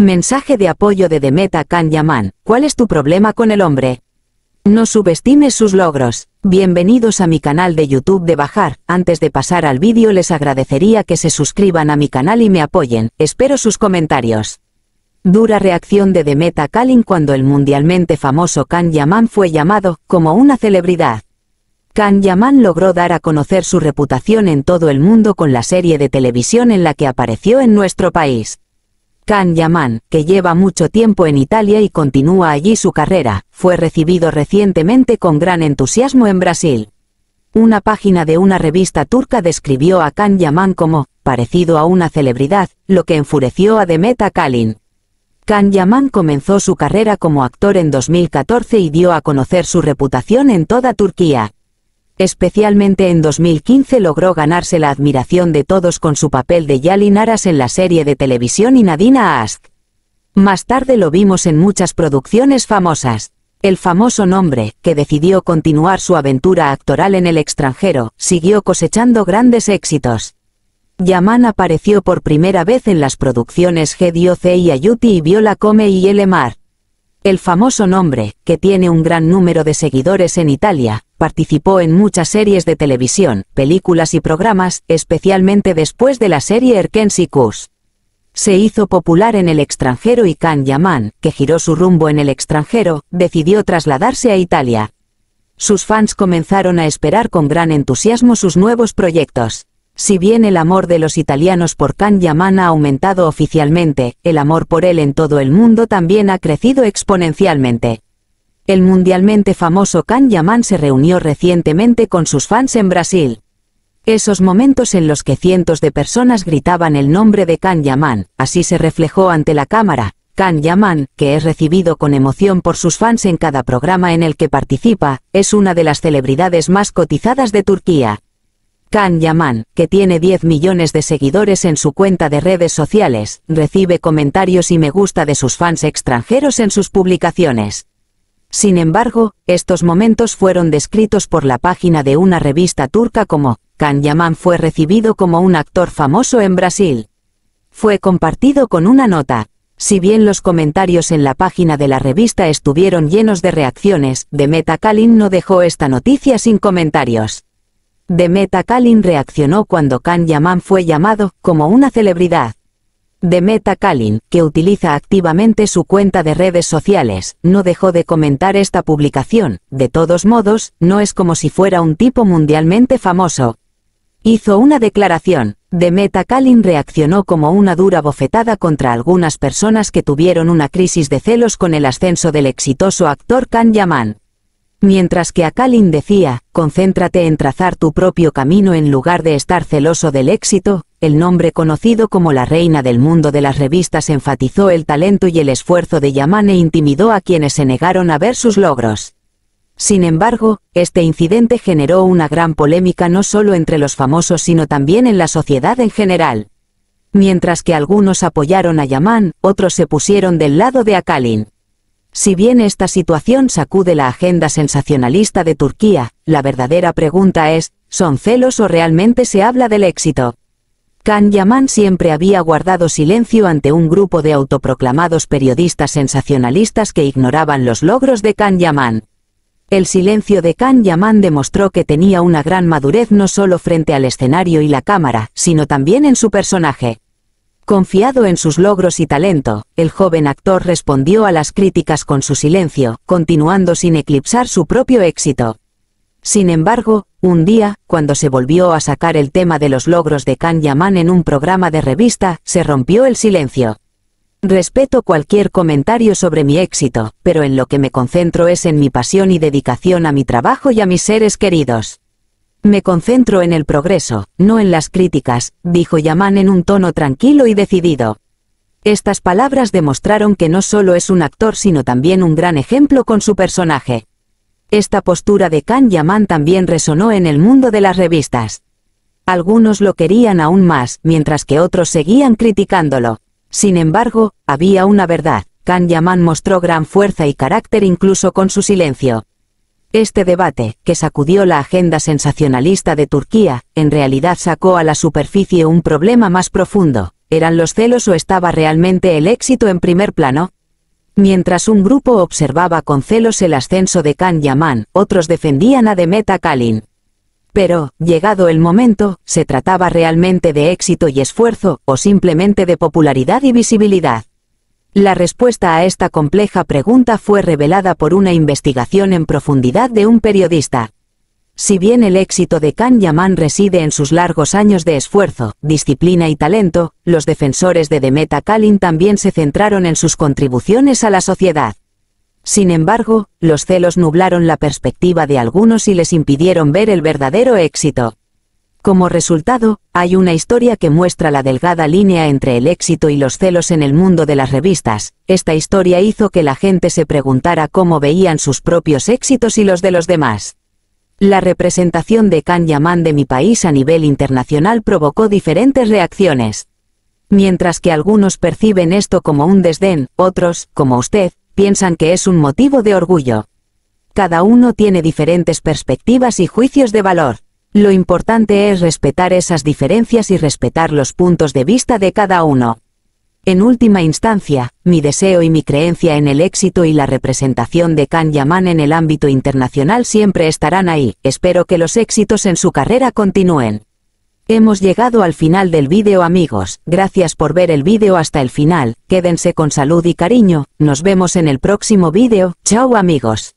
Mensaje de apoyo de Demeta YAMAN ¿cuál es tu problema con el hombre? No subestimes sus logros. Bienvenidos a mi canal de YouTube de Bajar. Antes de pasar al vídeo les agradecería que se suscriban a mi canal y me apoyen. Espero sus comentarios. Dura reacción de Demeta Kalin cuando el mundialmente famoso Khan Yaman fue llamado como una celebridad. Khan Yaman logró dar a conocer su reputación en todo el mundo con la serie de televisión en la que apareció en nuestro país. Can Yaman, que lleva mucho tiempo en Italia y continúa allí su carrera, fue recibido recientemente con gran entusiasmo en Brasil. Una página de una revista turca describió a Can Yaman como, parecido a una celebridad, lo que enfureció a Demet Kalin. Can Yaman comenzó su carrera como actor en 2014 y dio a conocer su reputación en toda Turquía. Especialmente en 2015 logró ganarse la admiración de todos con su papel de Yalin Aras en la serie de televisión Inadina Ask. Más tarde lo vimos en muchas producciones famosas. El famoso nombre, que decidió continuar su aventura actoral en el extranjero, siguió cosechando grandes éxitos. Yaman apareció por primera vez en las producciones Gedio y Ayuti y Viola Come y Elemar. El famoso nombre, que tiene un gran número de seguidores en Italia, participó en muchas series de televisión, películas y programas, especialmente después de la serie Erkensi Kus. Se hizo popular en el extranjero y Can Yaman, que giró su rumbo en el extranjero, decidió trasladarse a Italia. Sus fans comenzaron a esperar con gran entusiasmo sus nuevos proyectos. Si bien el amor de los italianos por Can Yaman ha aumentado oficialmente, el amor por él en todo el mundo también ha crecido exponencialmente. El mundialmente famoso Can Yaman se reunió recientemente con sus fans en Brasil. Esos momentos en los que cientos de personas gritaban el nombre de Can Yaman, así se reflejó ante la cámara, Can Yaman, que es recibido con emoción por sus fans en cada programa en el que participa, es una de las celebridades más cotizadas de Turquía. Can Yaman, que tiene 10 millones de seguidores en su cuenta de redes sociales, recibe comentarios y me gusta de sus fans extranjeros en sus publicaciones. Sin embargo, estos momentos fueron descritos por la página de una revista turca como, Can Yaman fue recibido como un actor famoso en Brasil. Fue compartido con una nota. Si bien los comentarios en la página de la revista estuvieron llenos de reacciones, Demeta Kalin no dejó esta noticia sin comentarios. Demeta Kalin reaccionó cuando Can Yaman fue llamado como una celebridad de Meta Kalin, que utiliza activamente su cuenta de redes sociales, no dejó de comentar esta publicación, de todos modos, no es como si fuera un tipo mundialmente famoso. Hizo una declaración, de Meta Kalin reaccionó como una dura bofetada contra algunas personas que tuvieron una crisis de celos con el ascenso del exitoso actor Kan Yaman, Mientras que Akalin decía, concéntrate en trazar tu propio camino en lugar de estar celoso del éxito, el nombre conocido como la reina del mundo de las revistas enfatizó el talento y el esfuerzo de Yaman e intimidó a quienes se negaron a ver sus logros. Sin embargo, este incidente generó una gran polémica no solo entre los famosos sino también en la sociedad en general. Mientras que algunos apoyaron a Yaman, otros se pusieron del lado de Akalin. Si bien esta situación sacude la agenda sensacionalista de Turquía, la verdadera pregunta es, ¿son celos o realmente se habla del éxito? Can Yaman siempre había guardado silencio ante un grupo de autoproclamados periodistas sensacionalistas que ignoraban los logros de Kan Yaman. El silencio de Kan Yaman demostró que tenía una gran madurez no solo frente al escenario y la cámara, sino también en su personaje. Confiado en sus logros y talento, el joven actor respondió a las críticas con su silencio, continuando sin eclipsar su propio éxito. Sin embargo, un día, cuando se volvió a sacar el tema de los logros de kanyaman Yaman en un programa de revista, se rompió el silencio. Respeto cualquier comentario sobre mi éxito, pero en lo que me concentro es en mi pasión y dedicación a mi trabajo y a mis seres queridos. Me concentro en el progreso, no en las críticas, dijo Yaman en un tono tranquilo y decidido. Estas palabras demostraron que no solo es un actor sino también un gran ejemplo con su personaje. Esta postura de Kan Yaman también resonó en el mundo de las revistas. Algunos lo querían aún más, mientras que otros seguían criticándolo. Sin embargo, había una verdad, Kan Yaman mostró gran fuerza y carácter incluso con su silencio. Este debate, que sacudió la agenda sensacionalista de Turquía, en realidad sacó a la superficie un problema más profundo, ¿eran los celos o estaba realmente el éxito en primer plano? Mientras un grupo observaba con celos el ascenso de Khan Yaman, otros defendían a Demet Kalin. Pero, llegado el momento, ¿se trataba realmente de éxito y esfuerzo, o simplemente de popularidad y visibilidad? La respuesta a esta compleja pregunta fue revelada por una investigación en profundidad de un periodista. Si bien el éxito de Can Yaman reside en sus largos años de esfuerzo, disciplina y talento, los defensores de Demeta Kalin también se centraron en sus contribuciones a la sociedad. Sin embargo, los celos nublaron la perspectiva de algunos y les impidieron ver el verdadero éxito. Como resultado, hay una historia que muestra la delgada línea entre el éxito y los celos en el mundo de las revistas. Esta historia hizo que la gente se preguntara cómo veían sus propios éxitos y los de los demás. La representación de Can Yaman de mi país a nivel internacional provocó diferentes reacciones. Mientras que algunos perciben esto como un desdén, otros, como usted, piensan que es un motivo de orgullo. Cada uno tiene diferentes perspectivas y juicios de valor. Lo importante es respetar esas diferencias y respetar los puntos de vista de cada uno. En última instancia, mi deseo y mi creencia en el éxito y la representación de Can Yaman en el ámbito internacional siempre estarán ahí, espero que los éxitos en su carrera continúen. Hemos llegado al final del vídeo amigos, gracias por ver el vídeo hasta el final, quédense con salud y cariño, nos vemos en el próximo vídeo, chao amigos.